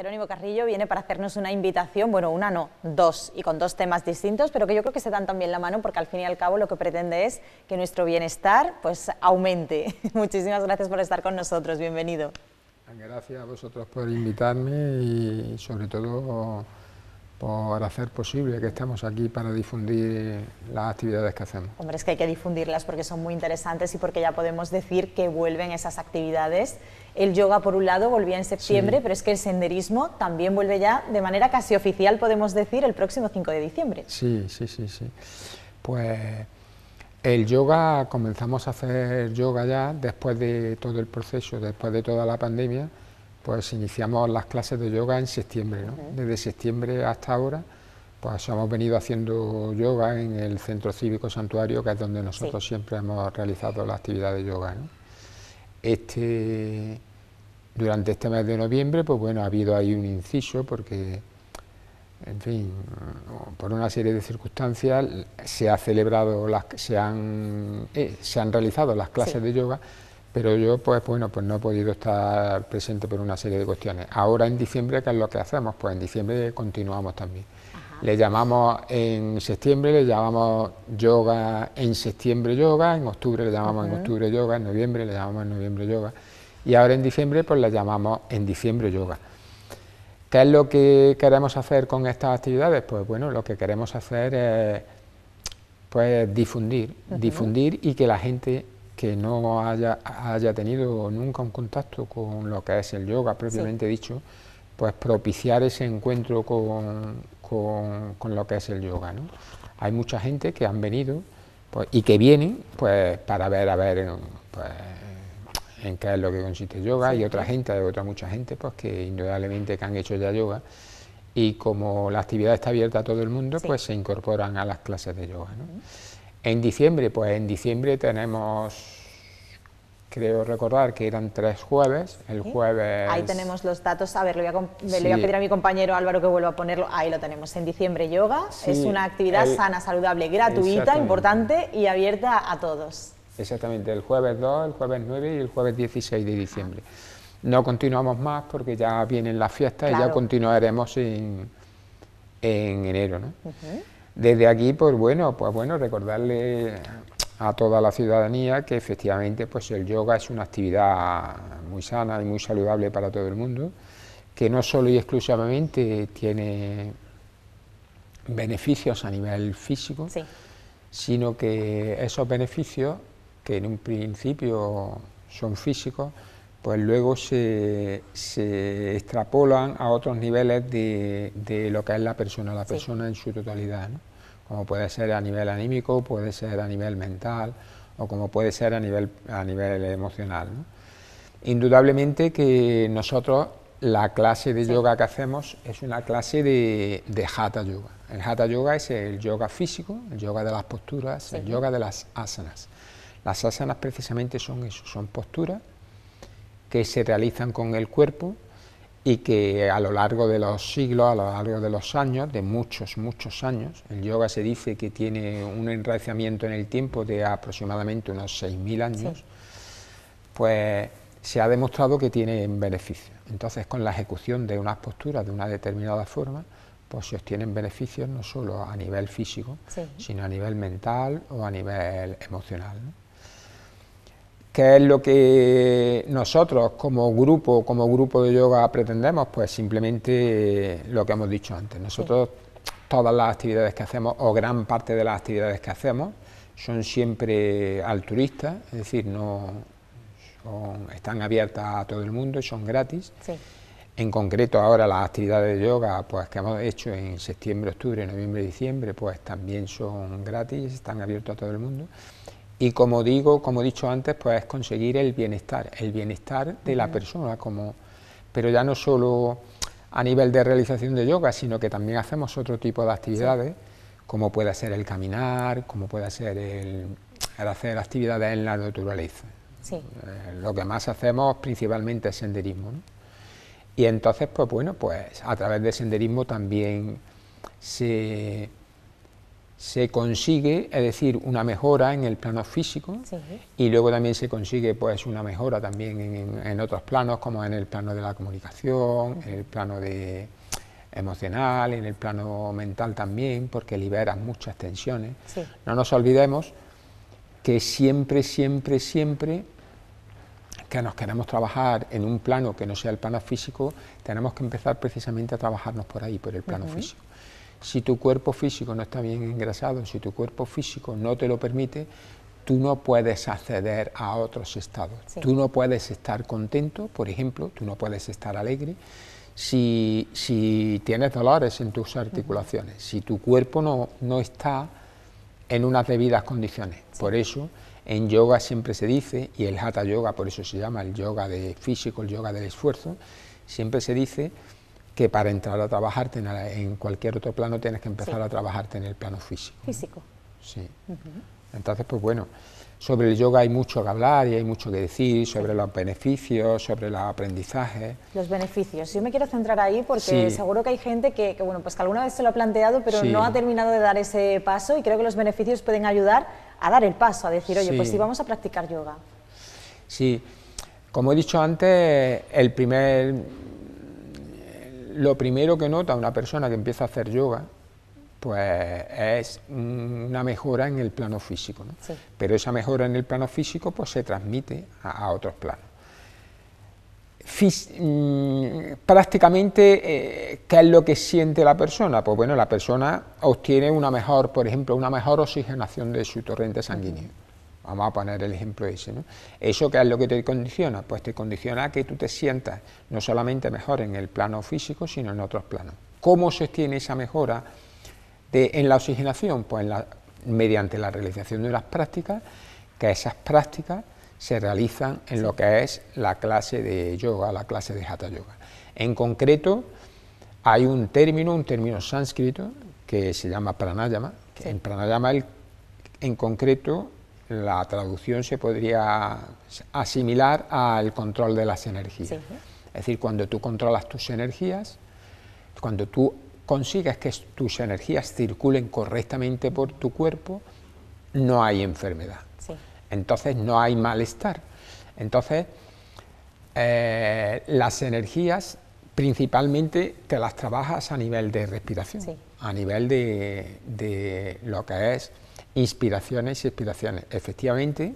Jerónimo Carrillo viene para hacernos una invitación, bueno, una no, dos, y con dos temas distintos, pero que yo creo que se dan también la mano porque al fin y al cabo lo que pretende es que nuestro bienestar pues aumente. Muchísimas gracias por estar con nosotros, bienvenido. Gracias a vosotros por invitarme y sobre todo por hacer posible que estemos aquí para difundir las actividades que hacemos. Hombre, es que hay que difundirlas porque son muy interesantes y porque ya podemos decir que vuelven esas actividades. El yoga, por un lado, volvía en septiembre, pero es que el senderismo también vuelve ya de manera casi oficial, podemos decir, el próximo 5 de diciembre. Sí, sí, sí, sí. Pues el yoga, comenzamos a hacer yoga ya después de todo el proceso, después de toda la pandemia, pues iniciamos las clases de yoga en septiembre, ¿no? Desde septiembre hasta ahora, pues hemos venido haciendo yoga en el Centro Cívico Santuario, que es donde nosotros siempre hemos realizado la actividad de yoga, ¿no? Este, durante este mes de noviembre, pues bueno, ha habido ahí un inciso, porque, en fin, por una serie de circunstancias se ha celebrado, las, se, han, eh, se han realizado las clases de yoga, pero yo pues bueno pues no he podido estar presente por una serie de cuestiones. Ahora en diciembre, ¿qué es lo que hacemos? Pues en diciembre continuamos también. Le llamamos en septiembre, le llamamos yoga en septiembre yoga, en octubre le llamamos en octubre yoga, en noviembre le llamamos en noviembre yoga y ahora en diciembre pues le llamamos en diciembre yoga. ¿Qué es lo que queremos hacer con estas actividades? Pues bueno, lo que queremos hacer es pues difundir, difundir y que la gente que no haya, haya tenido nunca un contacto con lo que es el yoga propiamente dicho, pues propiciar ese encuentro con, lo que es el yoga. Hay mucha gente que han venido pues, y que vienen pues, para ver, a ver, en pues, qué es lo que consiste el yoga, y otra gente, hay otra mucha gente, pues que indudablemente que han hecho ya yoga, y como la actividad está abierta a todo el mundo, pues se incorporan a las clases de yoga. ¿no? En diciembre, pues en diciembre tenemos, creo recordar que eran tres jueves, el jueves... Ahí tenemos los datos, a ver, le voy a, pedir a mi compañero Álvaro que vuelva a ponerlo, ahí lo tenemos, en diciembre yoga, es una actividad sana, saludable, gratuita, importante y abierta a todos. Exactamente, el jueves 2, el jueves 9 y el jueves 16 de diciembre. No continuamos más porque ya vienen las fiestas y ya continuaremos en, en enero, ¿no? Desde aquí, pues bueno, pues bueno, recordarle a toda la ciudadanía que efectivamente pues el yoga es una actividad muy sana y muy saludable para todo el mundo, que no solo y exclusivamente tiene beneficios a nivel físico, sino que esos beneficios, que en un principio son físicos, pues luego se, extrapolan a otros niveles de, lo que es la persona, la persona en su totalidad, como puede ser a nivel anímico, puede ser a nivel mental o como puede ser a nivel, a nivel emocional. Indudablemente que nosotros la clase de yoga que hacemos es una clase de, de, Hatha Yoga. El Hatha Yoga es el yoga físico, el yoga de las posturas, el yoga de las asanas. Las asanas precisamente son eso, son posturas que se realizan con el cuerpo y que a lo largo de los siglos, a lo largo de los años, de muchos, muchos años, el yoga se dice que tiene un enraizamiento en el tiempo de aproximadamente unos 6.000 años, pues se ha demostrado que tiene beneficios. Entonces, con la ejecución de unas posturas de una determinada forma, pues se obtienen beneficios no solo a nivel físico, sino a nivel mental o a nivel emocional. ¿Qué es lo que nosotros como grupo, como grupo de yoga pretendemos? Pues simplemente lo que hemos dicho antes. Nosotros todas las actividades que hacemos o gran parte de las actividades que hacemos son siempre al turista es decir, no están abiertas a todo el mundo y son gratis. En concreto ahora las actividades de yoga pues, que hemos hecho en septiembre, octubre, noviembre, diciembre, pues también son gratis, están abiertos a todo el mundo y como digo, como he dicho antes, pues es conseguir el bienestar, el bienestar de la persona, como, pero ya no solo a nivel de realización de yoga, sino que también hacemos otro tipo de actividades, como puede ser el caminar, como puede ser el, hacer actividades en la naturaleza. Eh, lo que más hacemos principalmente es senderismo. Y entonces, pues bueno, pues a través del senderismo también se se consigue, es decir, una mejora en el plano físico y luego también se consigue pues una mejora también en, otros planos, como en el plano de la comunicación, en el plano de emocional, en el plano mental también, porque libera muchas tensiones. No nos olvidemos que siempre, siempre, siempre que nos queremos trabajar en un plano que no sea el plano físico, tenemos que empezar precisamente a trabajarnos por ahí, por el plano físico. Si tu cuerpo físico no está bien engrasado, si tu cuerpo físico no te lo permite, tú no puedes acceder a otros estados. Tú no puedes estar contento, por ejemplo, tú no puedes estar alegre. Si, tienes dolores en tus articulaciones, si tu cuerpo no, está en unas debidas condiciones. Por eso, en yoga siempre se dice, y el hatha yoga, por eso se llama el yoga de físico, el yoga del esfuerzo, siempre se dice que para entrar a trabajarte en cualquier otro plano tienes que empezar a trabajarte en el plano físico. Físico. Sí. Entonces, pues bueno, sobre el yoga hay mucho que hablar y hay mucho que decir, sobre los beneficios, sobre el aprendizaje Los beneficios. Yo me quiero centrar ahí porque seguro que hay gente que, bueno, pues que alguna vez se lo ha planteado, pero no ha terminado de dar ese paso y creo que los beneficios pueden ayudar a dar el paso, a decir, oye, pues sí, vamos a practicar yoga. Sí. Como he dicho antes, el primer lo primero que nota una persona que empieza a hacer yoga, pues es una mejora en el plano físico, pero esa mejora en el plano físico pues se transmite a, otros planos. Mm, prácticamente, eh, ¿qué es lo que siente la persona? Pues bueno, la persona obtiene una mejor, por ejemplo, una mejor oxigenación de su torrente sanguíneo. Vamos a poner el ejemplo ese. ¿no? ¿Eso qué es lo que te condiciona? Pues te condiciona a que tú te sientas no solamente mejor en el plano físico, sino en otros planos. ¿Cómo se obtiene esa mejora en la oxigenación? Pues mediante la realización de unas prácticas, que esas prácticas se realizan en lo que es la clase de yoga, la clase de hatha yoga. En concreto, hay un término, un término sánscrito, que se llama pranayama, en pranayama en concreto la traducción se podría asimilar al control de las energías. Es decir, cuando tú controlas tus energías, cuando tú consigues que tus energías circulen correctamente por tu cuerpo, no hay enfermedad. Entonces no hay malestar. Entonces eh, las energías principalmente te las trabajas a nivel de respiración, a nivel de, de lo que es Inspiraciones, y expiraciones. Efectivamente,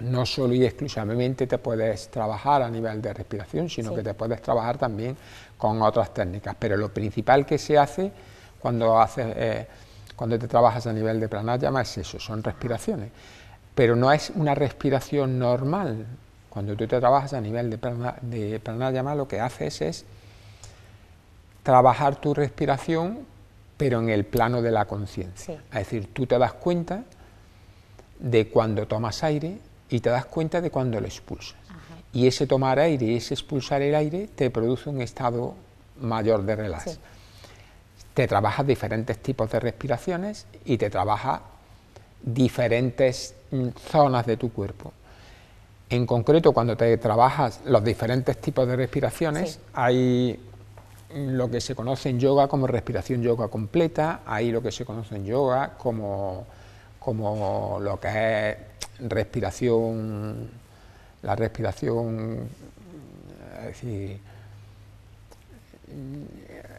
no solo y exclusivamente te puedes trabajar a nivel de respiración, sino que te puedes trabajar también con otras técnicas. Pero lo principal que se hace cuando, haces, eh, cuando te trabajas a nivel de pranayama es eso, son respiraciones. Pero no es una respiración normal. Cuando tú te trabajas a nivel de, prana, de pranayama, lo que haces es trabajar tu respiración pero en el plano de la conciencia. Es decir, tú te das cuenta de cuando tomas aire y te das cuenta de cuando lo expulsas. Y ese tomar aire y ese expulsar el aire te produce un estado mayor de relax. Te trabajas diferentes tipos de respiraciones y te trabaja diferentes mm, zonas de tu cuerpo. En concreto, cuando te trabajas los diferentes tipos de respiraciones, hay lo que se conoce en yoga como respiración yoga completa, ...ahí lo que se conoce en yoga como, como lo que es respiración, la respiración,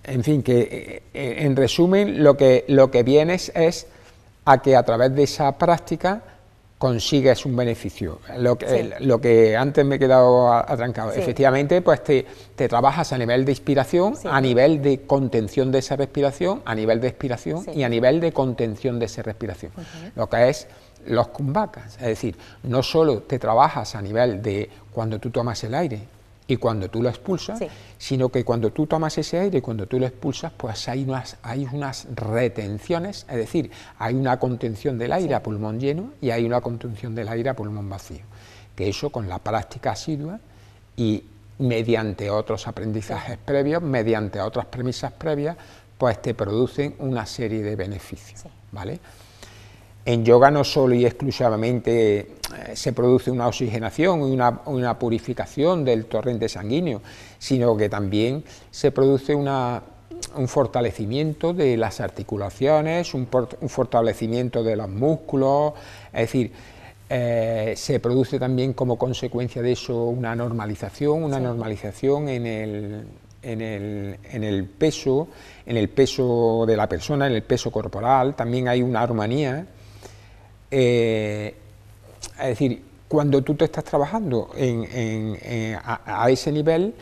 en fin, que eh, en resumen lo que, lo que vienes es a que a través de esa práctica consigues un beneficio. Lo que, lo que antes me he quedado atrancado. Efectivamente, pues te, te, trabajas a nivel de inspiración, a nivel de contención de esa respiración, a nivel de expiración y a nivel de contención de esa respiración. Lo que es los kumbakas es decir, no solo te trabajas a nivel de cuando tú tomas el aire, y cuando tú lo expulsas, sino que cuando tú tomas ese aire y cuando tú lo expulsas, pues hay unas, hay unas retenciones, es decir, hay una contención del aire a pulmón lleno y hay una contención del aire a pulmón vacío. Que eso con la práctica asidua y mediante otros aprendizajes previos, mediante otras premisas previas, pues te producen una serie de beneficios. ¿Vale? En yoga no solo y exclusivamente eh, se produce una oxigenación y una, purificación del torrente sanguíneo, sino que también se produce un fortalecimiento de las articulaciones, un, fortalecimiento de los músculos, es decir, eh, se produce también como consecuencia de eso una normalización, una normalización en el, en el, peso, en el peso de la persona, en el peso corporal, también hay una armonía eh, es decir, cuando tú te estás trabajando eh, a, ese nivel,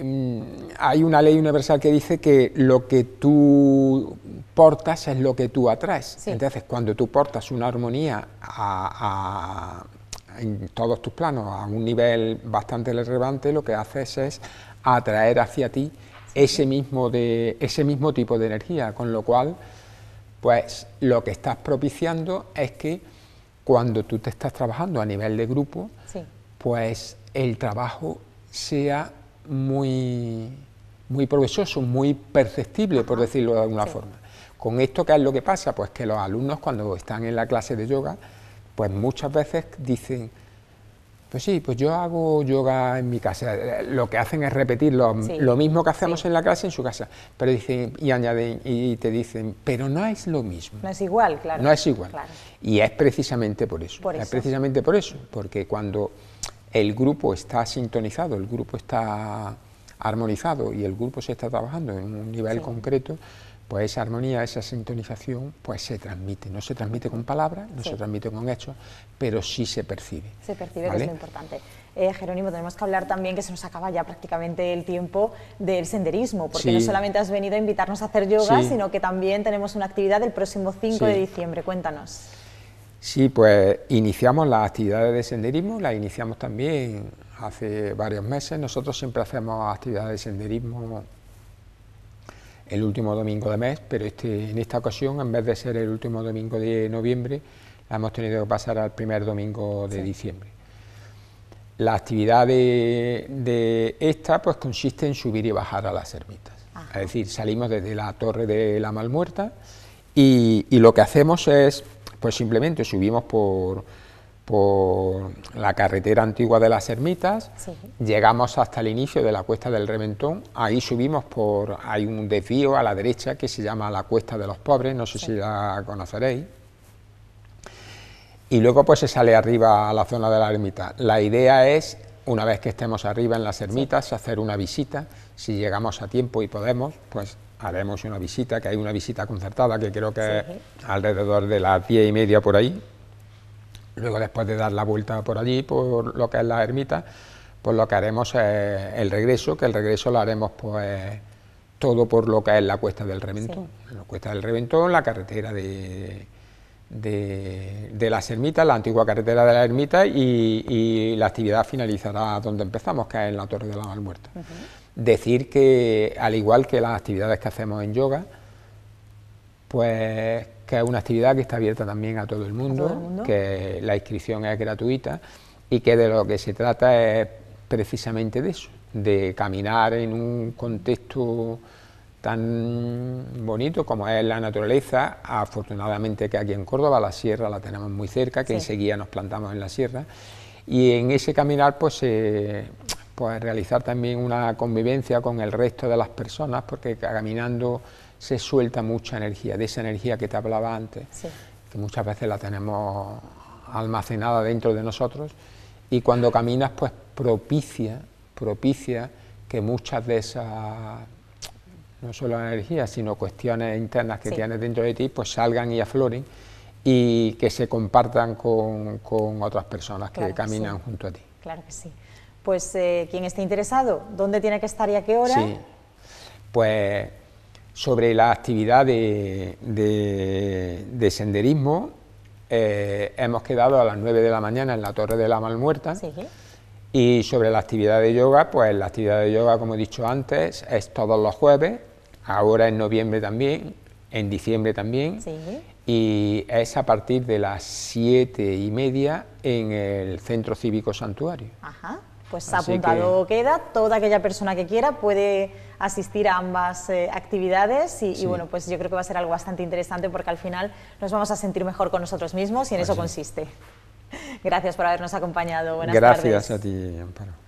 mm, hay una ley universal que dice que lo que tú portas es lo que tú atraes. Entonces, cuando tú portas una armonía en todos tus planos a un nivel bastante relevante, lo que haces es atraer hacia ti ese mismo, de, ese mismo tipo de energía, con lo cual pues lo que estás propiciando es que cuando tú te estás trabajando a nivel de grupo, pues el trabajo sea muy, muy provechoso, muy perceptible, por decirlo de alguna forma. Con esto, ¿qué es lo que pasa? Pues que los alumnos cuando están en la clase de yoga, pues muchas veces dicen, pues sí, pues yo hago yoga en mi casa. Lo que hacen es repetir lo, mismo que hacemos en la clase en su casa. Pero dicen, y añaden, y te dicen, pero no es lo mismo. No es igual, claro. No es igual. Y es precisamente por eso. Es precisamente por eso. Porque cuando el grupo está sintonizado, el grupo está armonizado y el grupo se está trabajando en un nivel concreto, pues esa armonía, esa sintonización, pues se transmite. No se transmite con palabras, no se transmite con hechos, pero sí se percibe. Se percibe, que es lo importante. Eh, Jerónimo, tenemos que hablar también, que se nos acaba ya prácticamente el tiempo, del senderismo, porque no solamente has venido a invitarnos a hacer yoga, sino que también tenemos una actividad el próximo 5 de diciembre. Cuéntanos. Sí, pues iniciamos las actividades de senderismo, las iniciamos también hace varios meses. Nosotros siempre hacemos actividades de senderismo el último domingo de mes, pero este, en esta ocasión, en vez de ser el último domingo de noviembre, hemos tenido que pasar al primer domingo de diciembre. La actividad de, esta pues consiste en subir y bajar a las ermitas. Ah. Es decir, salimos desde la torre de la Malmuerta y, y lo que hacemos es, pues simplemente subimos por por la carretera antigua de las ermitas, llegamos hasta el inicio de la cuesta del Reventón, ahí subimos por, hay un desvío a la derecha que se llama la cuesta de los pobres, no sé si la conoceréis, y luego pues se sale arriba a la zona de la ermita. La idea es, una vez que estemos arriba en las ermitas, hacer una visita, si llegamos a tiempo y podemos, pues haremos una visita, que hay una visita concertada que creo que alrededor de las diez y media por ahí, Luego, después de dar la vuelta por allí, por lo que es la ermita, pues lo que haremos es el regreso, que el regreso lo haremos pues todo por lo que es la cuesta del Reventón. La cuesta del Reventón, la carretera de, las ermitas, la antigua carretera de la ermitas y, la actividad finalizará donde empezamos, que es en la Torre de la Malmuerta. Decir que, al igual que las actividades que hacemos en yoga, pues que es una actividad que está abierta también a todo el mundo, que la inscripción es gratuita y que de lo que se trata es precisamente de eso, de caminar en un contexto tan bonito como es la naturaleza, afortunadamente que aquí en Córdoba la sierra la tenemos muy cerca, que enseguida nos plantamos en la sierra, y en ese caminar pues, eh, pues realizar también una convivencia con el resto de las personas, porque caminando se suelta mucha energía, de esa energía que te hablaba antes, que muchas veces la tenemos almacenada dentro de nosotros, y cuando caminas, pues propicia, propicia que muchas de esas, no solo energías, sino cuestiones internas que tienes dentro de ti, pues salgan y afloren y que se compartan con, otras personas que, caminan junto a ti. Claro que sí. Pues eh, quien esté interesado, ¿dónde tiene que estar y a qué hora? Sí. Pues sobre la actividad de, senderismo. Eh, hemos quedado a las 9 de la mañana en la Torre de la Malmuerta. Y sobre la actividad de yoga, pues la actividad de yoga, como he dicho antes, es todos los jueves, ahora en noviembre también, en diciembre también, y es a partir de las siete y media en el Centro Cívico Santuario. Ajá, pues apuntado queda, toda aquella persona que quiera puede asistir a ambas eh, actividades y, bueno, pues yo creo que va a ser algo bastante interesante porque al final nos vamos a sentir mejor con nosotros mismos y en eso consiste. Gracias por habernos acompañado. Buenas Gracias tardes. Gracias a ti, Amparo.